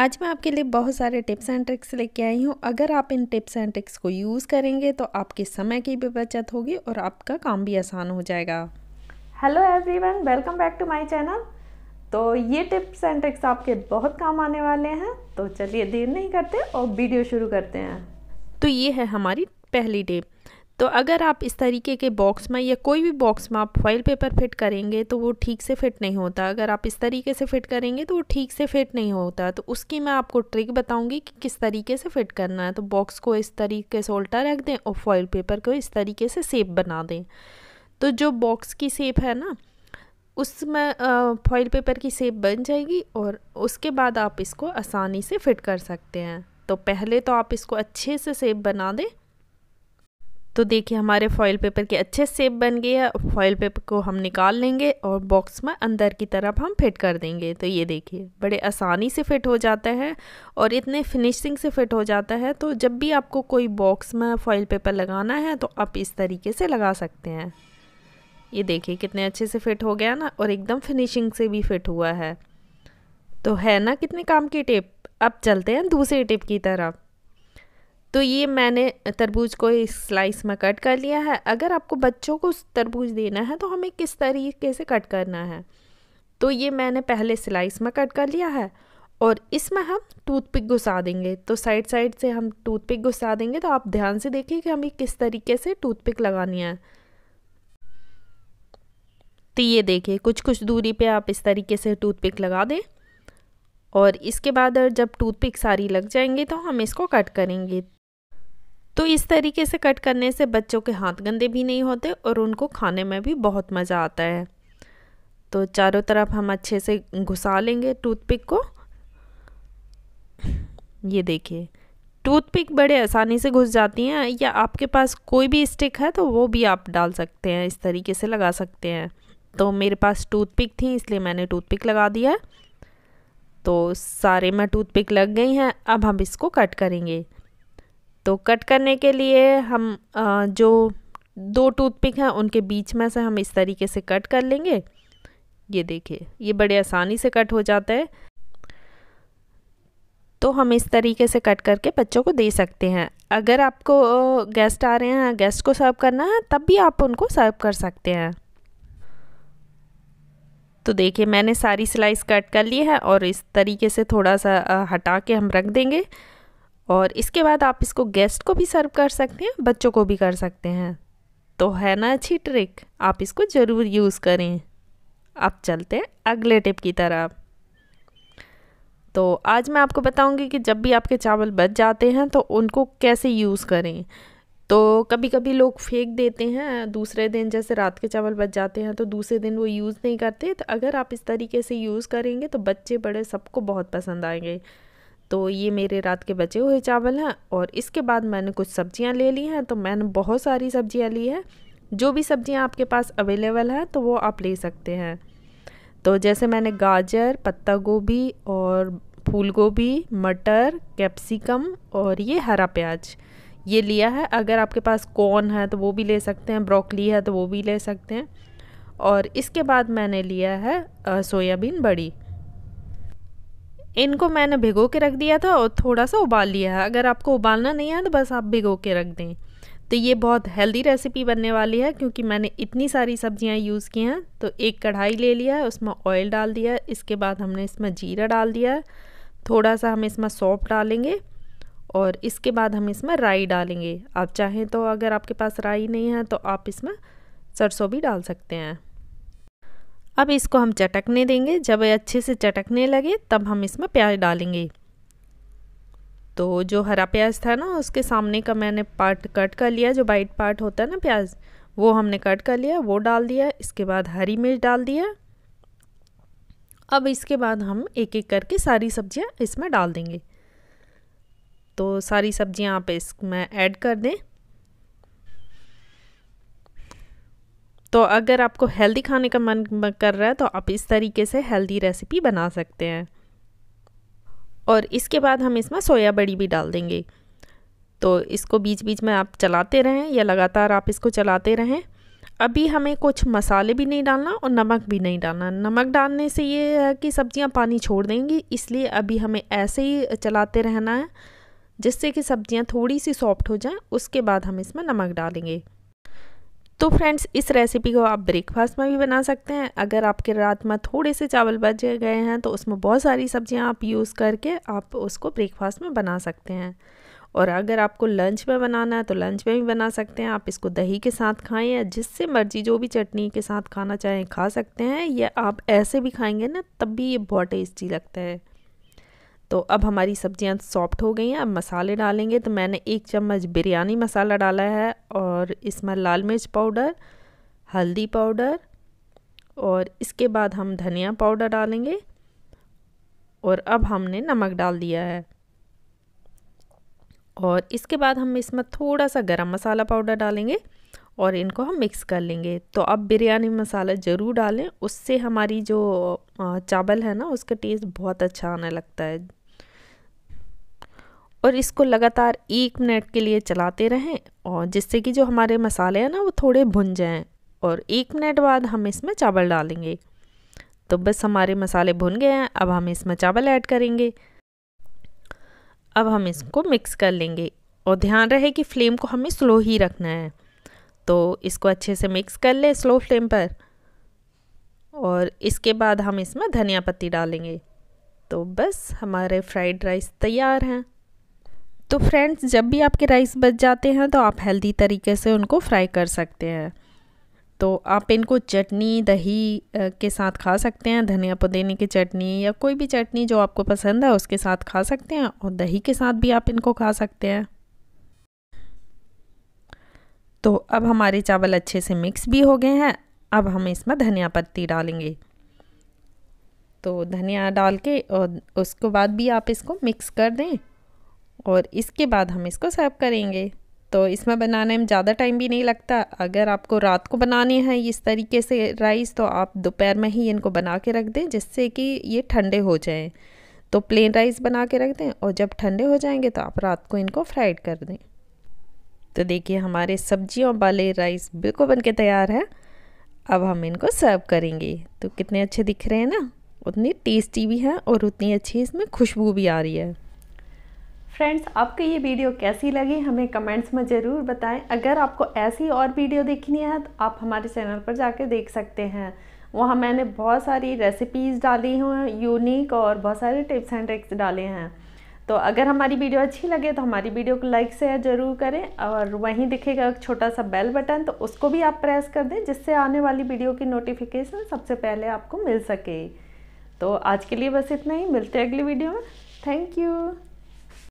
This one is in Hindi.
आज मैं आपके लिए बहुत सारे टिप्स एंड ट्रिक्स लेके आई हूँ अगर आप इन टिप्स एंड ट्रिक्स को यूज़ करेंगे तो आपके समय की भी बचत होगी और आपका काम भी आसान हो जाएगा hello everyone welcome back to my channel तो ये टिप्स एंड ट्रिक्स आपके बहुत काम आने वाले हैं तो चलिए देर नहीं करते और वीडियो शुरू करते हैं तो ये है हमारी पहली टिप तो अगर आप इस तरीके के बॉक्स में या कोई भी बॉक्स में आप फॉइल पेपर फिट करेंगे तो वो ठीक से फिट नहीं होता अगर आप इस तरीके से फिट करेंगे तो वो ठीक से फिट नहीं होता तो उसकी मैं आपको ट्रिक बताऊंगी कि किस तरीके से फिट करना है तो बॉक्स को इस तरीके से उल्टा रख दें और फॉइल पेपर को इस तरीके से सेप बना दें तो जो बॉक्स की सेप है ना उसमें फॉइल पेपर की सेप बन जाएगी और उसके बाद आप इसको आसानी से फिट कर सकते हैं तो पहले तो आप इसको अच्छे से सेप बना दें तो देखिए हमारे फॉइल पेपर के अच्छे सेप बन गए हैं फॉइल पेपर को हम निकाल लेंगे और बॉक्स में अंदर की तरफ हम फिट कर देंगे तो ये देखिए बड़े आसानी से फिट हो जाता है और इतने फिनिशिंग से फिट हो जाता है तो जब भी आपको कोई बॉक्स में फॉइल पेपर लगाना है तो आप इस तरीके से लगा सकते हैं ये देखिए कितने अच्छे से फिट हो गया ना और एकदम फिनिशिंग से भी फिट हुआ है तो है ना कितने काम की टिप अब चलते हैं दूसरी टिप की तरफ तो ये मैंने तरबूज को इस स्लाइस में कट कर लिया है अगर आपको बच्चों को तरबूज देना है तो हमें किस तरीके से कट करना है तो ये मैंने पहले स्लाइस में कट कर लिया है और इसमें हम टूथपिक घुसा देंगे तो साइड साइड से हम टूथपिक घुसा देंगे तो आप ध्यान से देखिए कि हमें किस तरीके से टूथपिक लगानी है तो ये देखिए कुछ कुछ दूरी पे आप इस तरीके से टूथपिक लगा दें और इसके बाद जब टूथपिक सारी लग जाएंगे तो हम इसको कट करेंगे तो इस तरीके से कट करने से बच्चों के हाथ गंदे भी नहीं होते और उनको खाने में भी बहुत मज़ा आता है तो चारों तरफ हम अच्छे से घुसा लेंगे टूथपिक को ये देखिए टूथपिक बड़े आसानी से घुस जाती हैं या आपके पास कोई भी स्टिक है तो वो भी आप डाल सकते हैं इस तरीके से लगा सकते हैं तो मेरे पास टूथपिक थी इसलिए मैंने टूथपिक लगा दिया है तो सारे में टूथपिक लग गई हैं अब हम इसको कट करेंगे तो कट करने के लिए हम जो दो टूथपिक हैं उनके बीच में से हम इस तरीके से कट कर लेंगे ये देखिए ये बड़े आसानी से कट हो जाता है तो हम इस तरीके से कट करके बच्चों को दे सकते हैं अगर आपको गेस्ट आ रहे हैं गेस्ट को सर्व करना है तब भी आप उनको सर्व कर सकते हैं तो देखिए मैंने सारी स्लाइस कट कर ली है और इस तरीके से थोड़ा सा हटा के हम रख देंगे और इसके बाद आप इसको गेस्ट को भी सर्व कर सकते हैं बच्चों को भी कर सकते हैं तो है ना अच्छी ट्रिक आप इसको ज़रूर यूज़ करें अब चलते हैं अगले टिप की तरफ तो आज मैं आपको बताऊंगी कि जब भी आपके चावल बच जाते हैं तो उनको कैसे यूज़ करें तो कभी कभी लोग फेंक देते हैं दूसरे दिन जैसे रात के चावल बच जाते हैं तो दूसरे दिन वो यूज़ नहीं करते तो अगर आप इस तरीके से यूज़ करेंगे तो बच्चे बड़े सबको बहुत पसंद आएंगे तो ये मेरे रात के बचे हुए चावल हैं और इसके बाद मैंने कुछ सब्जियां ले ली हैं तो मैंने बहुत सारी सब्जियां ली हैं जो भी सब्जियां आपके पास अवेलेबल हैं तो वो आप ले सकते हैं तो जैसे मैंने गाजर पत्ता गोभी और फूल गोभी मटर कैप्सिकम और ये हरा प्याज ये लिया है अगर आपके पास कॉर्न है तो वो भी ले सकते हैं ब्रोकली है तो वो भी ले सकते हैं और इसके बाद मैंने लिया है सोयाबीन बड़ी इनको मैंने भिगो के रख दिया था और थोड़ा सा उबाल लिया है अगर आपको उबालना नहीं है तो बस आप भिगो के रख दें तो ये बहुत हेल्दी रेसिपी बनने वाली है क्योंकि मैंने इतनी सारी सब्जियां यूज़ की हैं तो एक कढ़ाई ले लिया है उसमें ऑयल डाल दिया है इसके बाद हमने इसमें जीरा डाल दिया है थोड़ा सा हम इसमें सौंप डालेंगे और इसके बाद हम इसमें राई डालेंगे आप चाहें तो अगर आपके पास राई नहीं है तो आप इसमें सरसों भी डाल सकते हैं अब इसको हम चटकने देंगे जब ये अच्छे से चटकने लगे तब हम इसमें प्याज डालेंगे तो जो हरा प्याज था ना उसके सामने का मैंने पार्ट कट कर लिया जो वाइट पार्ट होता है ना प्याज वो हमने कट कर लिया वो डाल दिया इसके बाद हरी मिर्च डाल दिया अब इसके बाद हम एक एक करके सारी सब्जियां इसमें डाल देंगे तो सारी सब्जियां आप इसमें ऐड कर दें तो अगर आपको हेल्दी खाने का मन कर रहा है तो आप इस तरीके से हेल्दी रेसिपी बना सकते हैं और इसके बाद हम इसमें सोया बड़ी भी डाल देंगे तो इसको बीच बीच में आप चलाते रहें या लगातार आप इसको चलाते रहें अभी हमें कुछ मसाले भी नहीं डालना और नमक भी नहीं डालना नमक डालने से ये है कि सब्ज़ियाँ पानी छोड़ देंगी इसलिए अभी हमें ऐसे ही चलाते रहना है जिससे कि सब्ज़ियाँ थोड़ी सी सॉफ्ट हो जाएं उसके बाद हम इसमें नमक डालेंगे तो फ्रेंड्स इस रेसिपी को आप ब्रेकफास्ट में भी बना सकते हैं अगर आपके रात में थोड़े से चावल बच गए हैं तो उसमें बहुत सारी सब्जियां आप यूज़ करके आप उसको ब्रेकफास्ट में बना सकते हैं और अगर आपको लंच में बनाना है तो लंच में भी बना सकते हैं आप इसको दही के साथ खाएं या जिससे मर्जी जो भी चटनी के साथ खाना चाहें खा सकते हैं या आप ऐसे भी खाएंगे ना तब भी ये बहुत टेस्टी लगता है तो अब हमारी सब्जियां सॉफ्ट हो गई हैं अब मसाले डालेंगे तो मैंने एक चम्मच बिरयानी मसाला डाला है और इसमें लाल मिर्च पाउडर हल्दी पाउडर और इसके बाद हम धनिया पाउडर डालेंगे और अब हमने नमक डाल दिया है और इसके बाद हम इसमें थोड़ा सा गरम मसाला पाउडर डालेंगे और इनको हम मिक्स कर लेंगे तो अब बिरयानी मसाला ज़रूर डालें उससे हमारी जो चावल है ना उसका टेस्ट बहुत अच्छा आने लगता है और इसको लगातार एक मिनट के लिए चलाते रहें और जिससे कि जो हमारे मसाले हैं ना वो थोड़े भुन जाएं और एक मिनट बाद हम इसमें चावल डालेंगे तो बस हमारे मसाले भुन गए हैं अब हम इसमें चावल ऐड करेंगे अब हम इसको मिक्स कर लेंगे और ध्यान रहे कि फ्लेम को हमें स्लो ही रखना है तो इसको अच्छे से मिक्स कर लें स्लो फ्लेम पर और इसके बाद हम इसमें धनिया पत्ती डालेंगे तो बस हमारे फ्राइड राइस तैयार हैं तो फ्रेंड्स जब भी आपके राइस बच जाते हैं तो आप हेल्दी तरीके से उनको फ्राई कर सकते हैं तो आप इनको चटनी दही के साथ खा सकते हैं धनिया पुदीने की चटनी या कोई भी चटनी जो आपको पसंद है उसके साथ खा सकते हैं और दही के साथ भी आप इनको खा सकते हैं तो अब हमारे चावल अच्छे से मिक्स भी हो गए हैं अब हम इसमें धनिया पत्ती डालेंगे तो धनिया डाल के और उसके बाद भी आप इसको मिक्स कर दें और इसके बाद हम इसको सर्व करेंगे तो इसमें बनाने में ज़्यादा टाइम भी नहीं लगता अगर आपको रात को बनाने हैं इस तरीके से राइस तो आप दोपहर में ही इनको बना के रख दें जिससे कि ये ठंडे हो जाएं तो प्लेन राइस बना के रख दें और जब ठंडे हो जाएंगे तो आप रात को इनको फ्राइड कर दें तो देखिए हमारे सब्जियों वाले राइस बिल्कुल बन के तैयार है अब हम इनको सर्व करेंगे तो कितने अच्छे दिख रहे हैं ना उतनी टेस्टी भी हैं और उतनी अच्छी इसमें खुशबू भी आ रही है फ्रेंड्स आपको ये वीडियो कैसी लगी हमें कमेंट्स में ज़रूर बताएं अगर आपको ऐसी और वीडियो देखनी है तो आप हमारे चैनल पर जाके देख सकते हैं वहाँ मैंने बहुत सारी रेसिपीज़ डाली हैं यूनिक और बहुत सारे टिप्स एंड ट्रिक्स डाले हैं तो अगर हमारी वीडियो अच्छी लगे तो हमारी वीडियो को लाइक शेयर ज़रूर करें और वहीं दिखेगा एक छोटा सा बेल बटन तो उसको भी आप प्रेस कर दें जिससे आने वाली वीडियो की नोटिफिकेशन सबसे पहले आपको मिल सके तो आज के लिए बस इतना ही मिलते हैं अगली वीडियो में थैंक यू